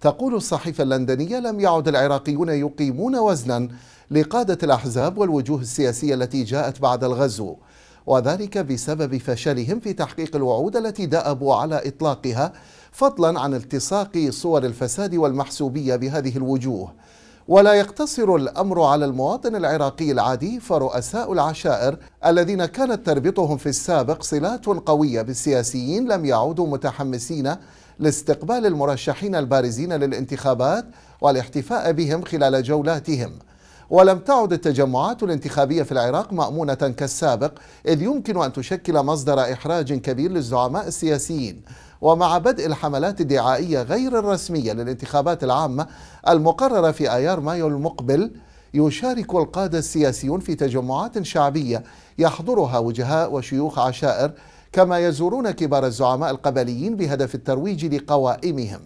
تقول الصحيفة اللندنية لم يعد العراقيون يقيمون وزنا لقادة الأحزاب والوجوه السياسية التي جاءت بعد الغزو وذلك بسبب فشلهم في تحقيق الوعود التي دأبوا على إطلاقها فضلا عن التصاق صور الفساد والمحسوبية بهذه الوجوه ولا يقتصر الأمر على المواطن العراقي العادي فرؤساء العشائر الذين كانت تربطهم في السابق صلات قوية بالسياسيين لم يعودوا متحمسين لاستقبال المرشحين البارزين للانتخابات والاحتفاء بهم خلال جولاتهم ولم تعد التجمعات الانتخابية في العراق مأمونة كالسابق إذ يمكن أن تشكل مصدر إحراج كبير للزعماء السياسيين ومع بدء الحملات الدعائية غير الرسمية للانتخابات العامة المقررة في آيار مايو المقبل يشارك القادة السياسيون في تجمعات شعبية يحضرها وجهاء وشيوخ عشائر كما يزورون كبار الزعماء القبليين بهدف الترويج لقوائمهم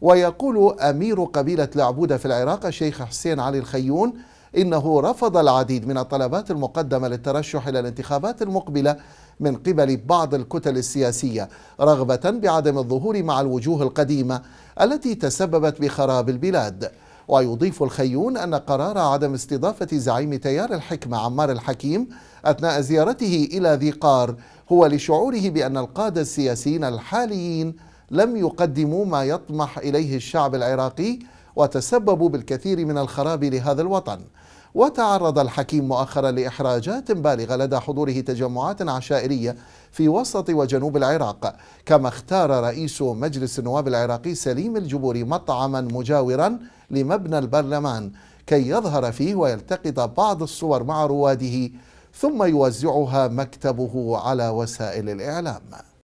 ويقول أمير قبيلة العبودة في العراق الشيخ حسين علي الخيون إنه رفض العديد من الطلبات المقدمة للترشح إلى الانتخابات المقبلة من قبل بعض الكتل السياسية رغبة بعدم الظهور مع الوجوه القديمة التي تسببت بخراب البلاد ويضيف الخيون أن قرار عدم استضافة زعيم تيار الحكمة عمار الحكيم أثناء زيارته إلى ذي قار هو لشعوره بأن القادة السياسيين الحاليين لم يقدموا ما يطمح إليه الشعب العراقي وتسببوا بالكثير من الخراب لهذا الوطن وتعرض الحكيم مؤخرا لإحراجات بالغة لدى حضوره تجمعات عشائرية في وسط وجنوب العراق كما اختار رئيس مجلس النواب العراقي سليم الجبوري مطعما مجاورا لمبنى البرلمان كي يظهر فيه ويلتقط بعض الصور مع رواده ثم يوزعها مكتبه على وسائل الإعلام